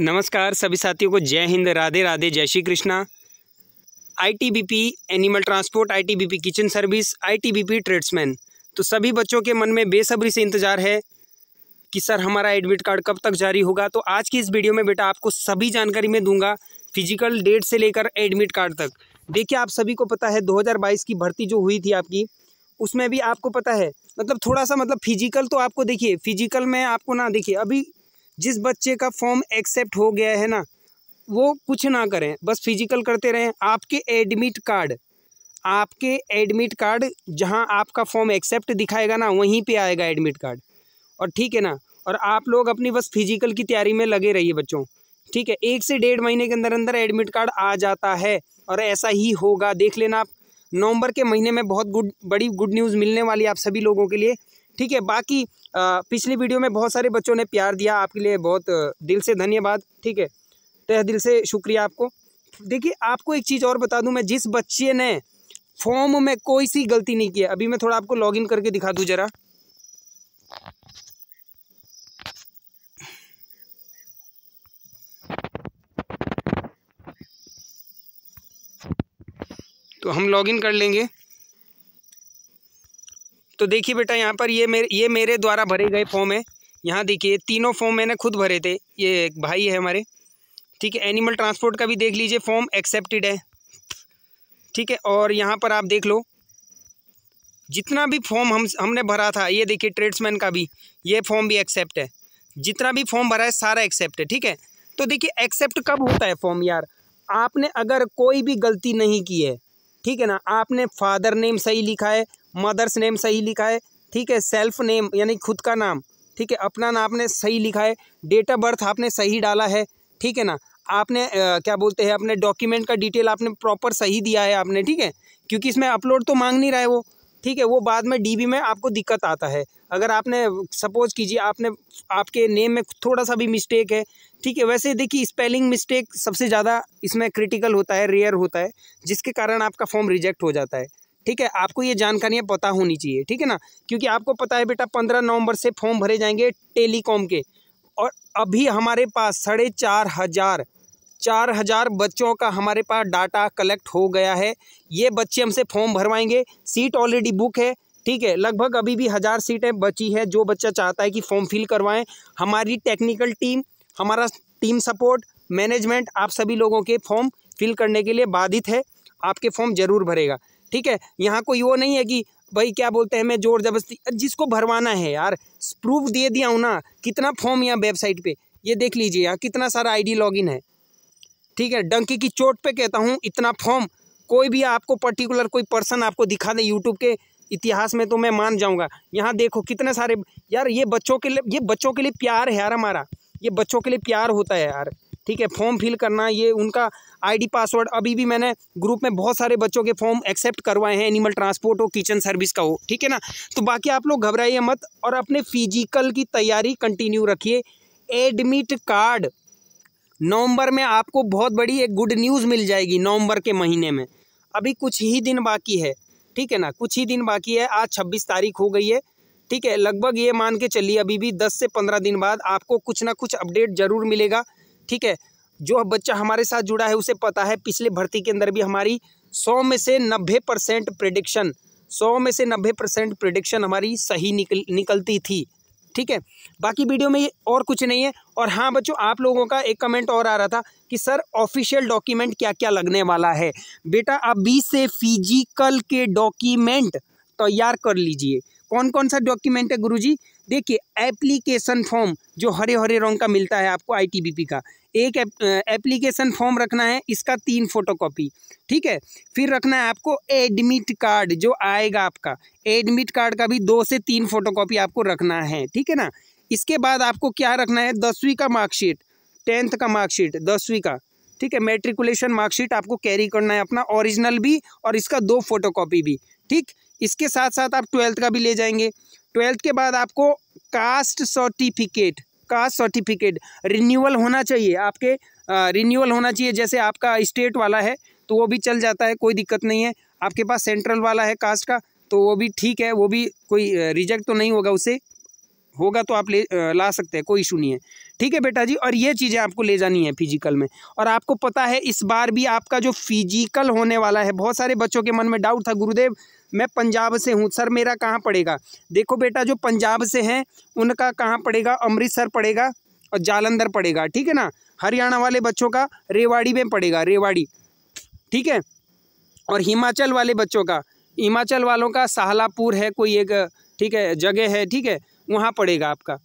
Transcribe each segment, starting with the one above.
नमस्कार सभी साथियों को जय हिंद राधे राधे जय Shri Krishna ITBP animal transport ITBP kitchen service ITBP tradesman तो सभी बच्चों के मन में बेसब्री से इंतज़ार है कि सर हमारा एडमिट कार्ड कब तक जारी होगा तो आज की इस वीडियो में बेटा आपको सभी जानकारी मैं दूंगा फिजिकल डेट से लेकर एडमिट कार्ड तक देखिए आप सभी को पता है दो की भर्ती जो हुई थी आपकी उसमें भी आपको पता है मतलब थोड़ा सा मतलब फिजिकल तो आपको देखिए फिजिकल में आपको ना देखिए अभी जिस बच्चे का फॉर्म एक्सेप्ट हो गया है ना वो कुछ ना करें बस फिजिकल करते रहें आपके एडमिट कार्ड आपके एडमिट कार्ड जहां आपका फॉर्म एक्सेप्ट दिखाएगा ना वहीं पे आएगा एडमिट कार्ड और ठीक है ना और आप लोग अपनी बस फिजिकल की तैयारी में लगे रहिए बच्चों ठीक है एक से डेढ़ महीने के अंदर अंदर एडमिट कार्ड आ जाता है और ऐसा ही होगा देख लेना आप नवंबर के महीने में बहुत गुड बड़ी गुड न्यूज़ मिलने वाली आप सभी लोगों के लिए ठीक है बाकी आ, पिछली वीडियो में बहुत सारे बच्चों ने प्यार दिया आपके लिए बहुत दिल से धन्यवाद ठीक है तह दिल से शुक्रिया आपको देखिए आपको एक चीज़ और बता दूं मैं जिस बच्चे ने फॉर्म में कोई सी गलती नहीं किया अभी मैं थोड़ा आपको लॉगिन करके दिखा दूँ जरा तो हम लॉगिन कर लेंगे तो देखिए बेटा यहाँ पर ये मेरे ये मेरे द्वारा भरे गए फॉर्म है यहाँ देखिए तीनों फॉर्म मैंने खुद भरे थे ये एक भाई है हमारे ठीक है एनिमल ट्रांसपोर्ट का भी देख लीजिए फॉर्म एक्सेप्टेड है ठीक है और यहाँ पर आप देख लो जितना भी फॉर्म हम हमने भरा था ये देखिए ट्रेड्समैन का भी ये फॉर्म भी एक्सेप्ट है जितना भी फॉर्म भरा है सारा एक्सेप्ट है ठीक है तो देखिए एक्सेप्ट कब होता है फॉर्म यार आपने अगर कोई भी गलती नहीं की है ठीक है ना आपने फादर नेम सही लिखा है मदर्स नेम सही लिखा है ठीक है सेल्फ नेम यानी खुद का नाम ठीक है अपना नाम आपने सही लिखा है डेट ऑफ बर्थ आपने सही डाला है ठीक है ना आपने आ, क्या बोलते हैं अपने डॉक्यूमेंट का डिटेल आपने प्रॉपर सही दिया है आपने ठीक है क्योंकि इसमें अपलोड तो मांग नहीं रहा है वो ठीक है वो बाद में डीबी में आपको दिक्कत आता है अगर आपने सपोज कीजिए आपने आपके नेम में थोड़ा सा भी मिस्टेक है ठीक है वैसे देखिए स्पेलिंग मिस्टेक सबसे ज़्यादा इसमें क्रिटिकल होता है रेयर होता है जिसके कारण आपका फॉर्म रिजेक्ट हो जाता है ठीक है आपको ये जानकारियाँ पता होनी चाहिए ठीक है ना क्योंकि आपको पता है बेटा पंद्रह नवंबर से फॉर्म भरे जाएंगे टेलीकॉम के और अभी हमारे पास साढ़े चार हज़ार चार हज़ार बच्चों का हमारे पास डाटा कलेक्ट हो गया है ये बच्चे हमसे फॉर्म भरवाएंगे सीट ऑलरेडी बुक है ठीक है लगभग अभी भी हज़ार सीटें बची है जो बच्चा चाहता है कि फॉर्म फिल करवाएं हमारी टेक्निकल टीम हमारा टीम सपोर्ट मैनेजमेंट आप सभी लोगों के फॉर्म फिल करने के लिए बाधित है आपके फॉर्म ज़रूर भरेगा ठीक है यहाँ कोई वो नहीं है कि भाई क्या बोलते हैं मैं जोर जबरदस्ती जिसको भरवाना है यार प्रूफ दे दिया हूँ ना कितना फॉर्म यहाँ वेबसाइट पे ये देख लीजिए यहाँ कितना सारा आईडी लॉगिन है ठीक है डंकी की चोट पे कहता हूँ इतना फॉर्म कोई भी आपको पर्टिकुलर कोई पर्सन आपको दिखा दे यूट्यूब के इतिहास में तो मैं मान जाऊँगा यहाँ देखो कितने सारे यार ये बच्चों के लिए ये बच्चों के लिए प्यार है यार हमारा ये बच्चों के लिए प्यार होता है यार ठीक है फॉर्म फिल करना ये उनका आईडी पासवर्ड अभी भी मैंने ग्रुप में बहुत सारे बच्चों के फॉर्म एक्सेप्ट करवाए हैं एनिमल ट्रांसपोर्ट हो किचन सर्विस का हो ठीक है ना तो बाकी आप लोग घबराइए मत और अपने फिजिकल की तैयारी कंटिन्यू रखिए एडमिट कार्ड नवंबर में आपको बहुत बड़ी एक गुड न्यूज़ मिल जाएगी नवंबर के महीने में अभी कुछ ही दिन बाकी है ठीक है ना कुछ ही दिन बाकी है आज छब्बीस तारीख हो गई है ठीक है लगभग ये मान के चलिए अभी भी दस से पंद्रह दिन बाद आपको कुछ ना कुछ अपडेट जरूर मिलेगा ठीक है जो बच्चा हमारे साथ जुड़ा है उसे पता है पिछले भर्ती के अंदर भी हमारी सौ में से नब्बे परसेंट प्रडिक्शन सौ में से नब्बे परसेंट प्रडिक्शन हमारी सही निकल निकलती थी ठीक है बाकी वीडियो में और कुछ नहीं है और हाँ बच्चों आप लोगों का एक कमेंट और आ रहा था कि सर ऑफिशियल डॉक्यूमेंट क्या क्या लगने वाला है बेटा आप बीस से फिजिकल के डॉक्यूमेंट तैयार तो कर लीजिए कौन कौन सा डॉक्यूमेंट है गुरुजी देखिए एप्लीकेशन फॉर्म जो हरे हरे रंग का मिलता है आपको आईटीबीपी का एक एप्लीकेशन फॉर्म रखना है इसका तीन फोटोकॉपी ठीक है फिर रखना है आपको एडमिट कार्ड जो आएगा आपका एडमिट कार्ड का भी दो से तीन फोटोकॉपी आपको रखना है ठीक है ना इसके बाद आपको क्या रखना है दसवीं का मार्कशीट टेंथ का मार्कशीट दसवीं का ठीक है मेट्रिकुलेशन मार्कशीट आपको कैरी करना है अपना ओरिजिनल भी और इसका दो फोटोकॉपी भी ठीक इसके साथ साथ आप ट्वेल्थ का भी ले जाएंगे ट्वेल्थ के बाद आपको caste certificate caste certificate renewal होना चाहिए आपके रिन्यूअल होना चाहिए जैसे आपका स्टेट वाला है तो वो भी चल जाता है कोई दिक्कत नहीं है आपके पास सेंट्रल वाला है कास्ट का तो वो भी ठीक है वो भी कोई रिजेक्ट तो नहीं होगा उसे होगा तो आप ले ला सकते हैं कोई इशू नहीं है ठीक है बेटा जी और ये चीज़ें आपको ले जानी है फिजिकल में और आपको पता है इस बार भी आपका जो फिजिकल होने वाला है बहुत सारे बच्चों के मन में डाउट था गुरुदेव मैं पंजाब से हूँ सर मेरा कहाँ पड़ेगा देखो बेटा जो पंजाब से हैं उनका कहाँ पड़ेगा अमृतसर पड़ेगा और जालंधर पड़ेगा ठीक है ना हरियाणा वाले बच्चों का रेवाड़ी में पड़ेगा रेवाड़ी ठीक है और हिमाचल वाले बच्चों का हिमाचल वालों का सहलापुर है कोई एक ठीक है जगह है ठीक है वहाँ पड़ेगा आपका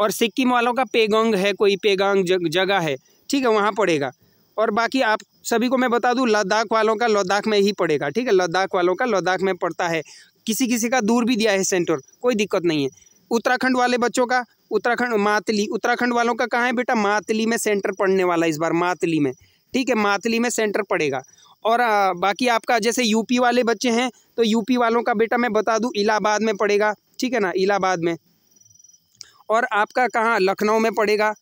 और सिक्किम वालों का पेगोंग है कोई पेगोंग जगह है ठीक है वहाँ पड़ेगा और बाकी आप सभी को मैं बता दूं लद्दाख वालों का लद्दाख में ही पड़ेगा ठीक है लद्दाख वालों का लद्दाख में पड़ता है किसी किसी का दूर भी दिया है सेंटर कोई दिक्कत नहीं है उत्तराखंड वाले बच्चों का उत्तराखंड मातली उत्तराखंड वालों का कहाँ है बेटा मातली में सेंटर पढ़ने वाला इस बार मातली में ठीक है मातली में सेंटर पड़ेगा और बाकी आपका जैसे यूपी वाले बच्चे हैं तो यूपी वालों का बेटा मैं बता दूँ इलाहाबाद में पड़ेगा ठीक है ना इलाहाबाद में और आपका कहाँ लखनऊ में पड़ेगा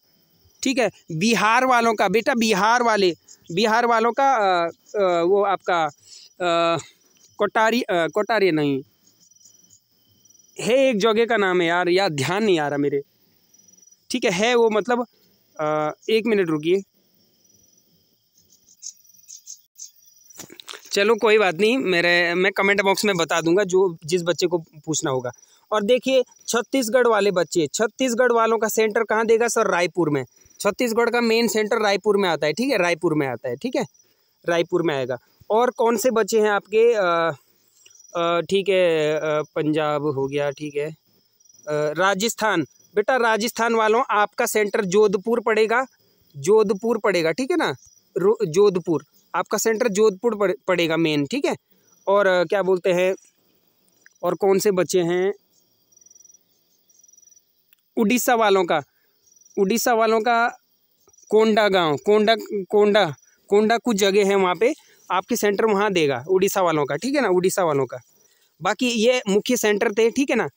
ठीक है बिहार वालों का बेटा बिहार वाले बिहार वालों का आ, आ, वो आपका कोटारी कोटारी नहीं है एक जगह का नाम है यार यार ध्यान नहीं आ रहा मेरे ठीक है है वो मतलब आ, एक मिनट रुकिए चलो कोई बात नहीं मेरे मैं कमेंट बॉक्स में बता दूंगा जो जिस बच्चे को पूछना होगा और देखिए छत्तीसगढ़ वाले बच्चे छत्तीसगढ़ वालों का सेंटर कहाँ देगा सर रायपुर में छत्तीसगढ़ का मेन सेंटर रायपुर में आता है ठीक है रायपुर में आता है ठीक है रायपुर में आएगा और कौन से बच्चे हैं आपके ठीक है पंजाब हो गया ठीक है राजस्थान बेटा राजस्थान वालों आपका सेंटर जोधपुर पड़ेगा जोधपुर पड़ेगा ठीक है ना जोधपुर आपका सेंटर जोधपुर पड़ेगा मेन ठीक है और क्या बोलते हैं और कौन से बच्चे हैं उड़ीसा वालों का उड़ीसा वालों का कोंडा गांव कोंडा कोंडा कोंडा कुछ जगह है वहाँ पे आपके सेंटर वहाँ देगा उड़ीसा वालों का ठीक है ना उड़ीसा वालों का बाकी ये मुख्य सेंटर थे ठीक है ना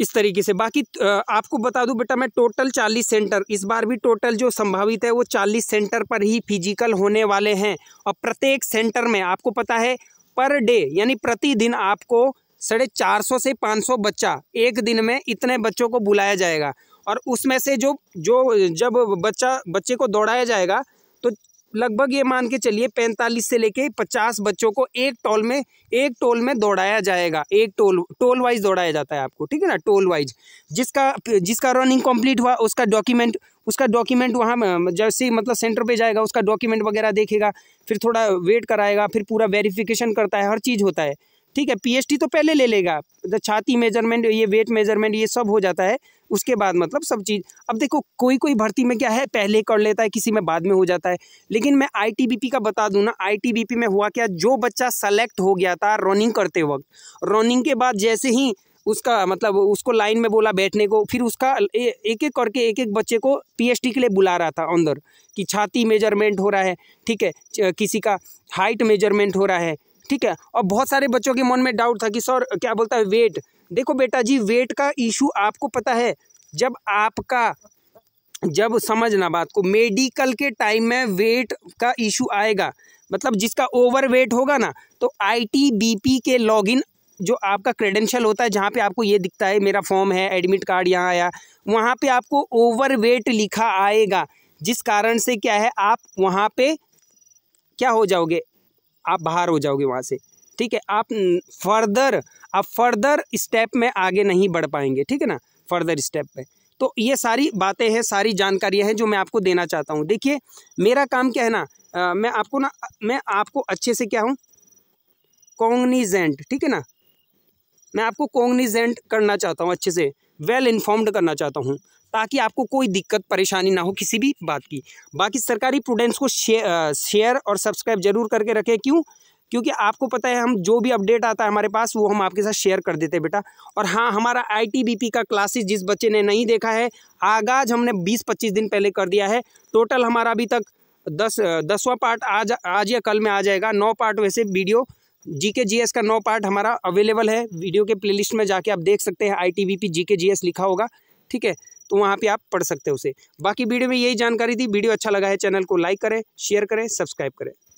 इस तरीके से बाकी आपको बता दूं बेटा मैं टोटल चालीस सेंटर इस बार भी टोटल जो संभावित है वो चालीस सेंटर पर ही फिजिकल होने वाले हैं और प्रत्येक सेंटर में आपको पता है पर डे यानी प्रतिदिन आपको साढ़े चार सौ से पाँच सौ बच्चा एक दिन में इतने बच्चों को बुलाया जाएगा और उसमें से जो जो जब बच्चा बच्चे को दौड़ाया जाएगा तो लगभग ये मान के चलिए पैंतालीस से लेके पचास बच्चों को एक टोल में एक टोल में दौड़ाया जाएगा एक टोल टोल वाइज दौड़ाया जाता है आपको ठीक है ना टोल वाइज जिसका जिसका रनिंग कंप्लीट हुआ उसका डॉक्यूमेंट उसका डॉक्यूमेंट वहाँ जैसे मतलब सेंटर पे जाएगा उसका डॉक्यूमेंट वगैरह देखेगा फिर थोड़ा वेट कराएगा फिर पूरा वेरिफिकेशन करता है हर चीज़ होता है ठीक है पीएचटी तो पहले ले लेगा छाती मेजरमेंट ये वेट मेजरमेंट ये सब हो जाता है उसके बाद मतलब सब चीज़ अब देखो कोई कोई भर्ती में क्या है पहले कर लेता है किसी में बाद में हो जाता है लेकिन मैं आईटीबीपी का बता दूँ ना आईटीबीपी में हुआ क्या जो बच्चा सेलेक्ट हो गया था रनिंग करते वक्त रनिंग के बाद जैसे ही उसका मतलब उसको लाइन में बोला बैठने को फिर उसका ए, एक एक करके एक एक बच्चे को पीएचडी के लिए बुला रहा था अंदर कि छाती मेजरमेंट हो रहा है ठीक है किसी का हाइट मेजरमेंट हो रहा है ठीक है और बहुत सारे बच्चों के मन में डाउट था कि सर क्या बोलता है वेट देखो बेटा जी वेट का इशू आपको पता है जब आपका जब समझना बात को मेडिकल के टाइम में वेट का इशू आएगा मतलब जिसका ओवर वेट होगा ना तो आईटीबीपी के लॉगिन जो आपका क्रेडेंशियल होता है जहाँ पे आपको ये दिखता है मेरा फॉर्म है एडमिट कार्ड यहाँ आया वहाँ पे आपको ओवर वेट लिखा आएगा जिस कारण से क्या है आप वहाँ पे क्या हो जाओगे आप बाहर हो जाओगे वहाँ से ठीक है आप फर्दर आप फर्दर स्टेप में आगे नहीं बढ़ पाएंगे ठीक है ना फर्दर स्टेप पे तो ये सारी बातें हैं सारी जानकारियाँ हैं जो मैं आपको देना चाहता हूँ देखिए मेरा काम क्या है ना आ, मैं आपको ना मैं आपको अच्छे से क्या हूँ कॉन्गनीजेंट ठीक है ना मैं आपको कॉन्गनीजेंट करना चाहता हूँ अच्छे से वेल well इन्फॉर्म्ड करना चाहता हूँ ताकि आपको कोई दिक्कत परेशानी ना हो किसी भी बात की बाकी सरकारी प्रूडेंस को शेयर शेयर और सब्सक्राइब जरूर करके रखें क्यों क्योंकि आपको पता है हम जो भी अपडेट आता है हमारे पास वो हम आपके साथ शेयर कर देते हैं बेटा और हाँ हमारा आईटीबीपी का क्लासेस जिस बच्चे ने नहीं देखा है आगाज हमने 20-25 दिन पहले कर दिया है टोटल हमारा अभी तक दस दसवां पार्ट आज आज या कल में आ जाएगा नौ पार्ट वैसे वीडियो जीके जीएस का नौ पार्ट हमारा अवेलेबल है वीडियो के प्लेलिस्ट में जाके आप देख सकते हैं आईटीबीपी जीके जीएस लिखा होगा ठीक है तो वहाँ पर आप पढ़ सकते हो उसे बाकी वीडियो में यही जानकारी थी वीडियो अच्छा लगा है चैनल को लाइक करें शेयर करें सब्सक्राइब करें